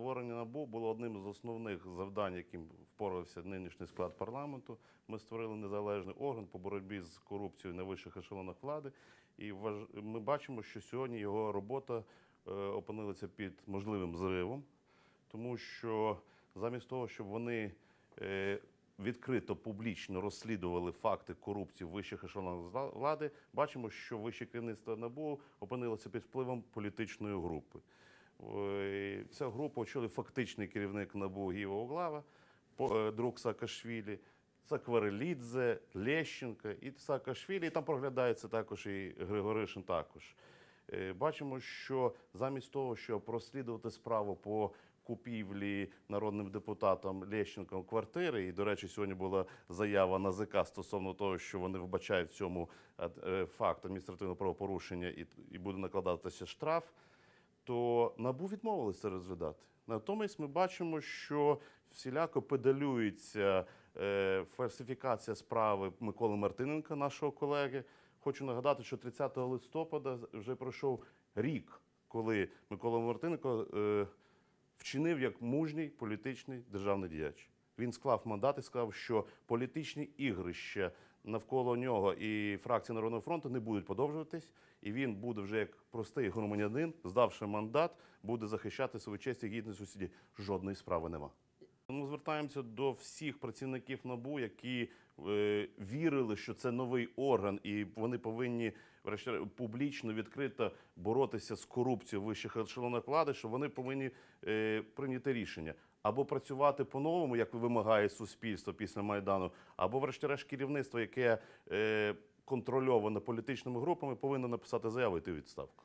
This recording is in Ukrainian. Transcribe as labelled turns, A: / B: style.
A: Створення набу було одним з основних завдань, яким впорався нинішній склад парламенту. Ми створили незалежний орган по боротьбі з корупцією на вищих ешелонах влади, і ми бачимо, що сьогодні його робота е, опинилася під можливим зривом, тому що замість того, щоб вони е, відкрито публічно розслідували факти корупції в вищих ешелонах влади, бачимо, що вище керівництво набу опинилося під впливом політичної групи. Е, ця група очолив фактичний керівник НАБУ Гіва Оглава, е, друг Саакашвілі, Сакварелідзе, Лещенко і Саакашвілі. І там проглядається також і Григоришин також. Е, бачимо, що замість того, щоб розслідувати справу по купівлі народним депутатом Лещенком квартири, і до речі, сьогодні була заява НАЗК стосовно того, що вони вбачають в цьому е, факт адміністративного правопорушення, і буде накладатися штраф то набу відмовилися розглядати. Натомість ми бачимо, що всіляко педалюється е, фальсифікація справи Миколи Мартиненка, нашого колеги. Хочу нагадати, що 30 листопада вже пройшов рік, коли Микола Мартиненко е, вчинив як мужній політичний державний діяч. Він склав мандат і сказав, що політичні ігрища навколо нього і фракції народного фронту не будуть подовжуватись, і він буде вже як простий громадянин, здавши мандат, буде захищати свою честь і гідність у суді. Жодної справи нема. Ми звертаємося до всіх працівників набу, які е, вірили, що це новий орган, і вони повинні публічно відкрито боротися з корупцією вищих ешелонах влади, що вони повинні е, прийняти рішення або працювати по-новому, як вимагає суспільство після майдану, або, врешті-решт, керівництво, яке е, контрольоване політичними групами, повинно написати заяву і йти відставку.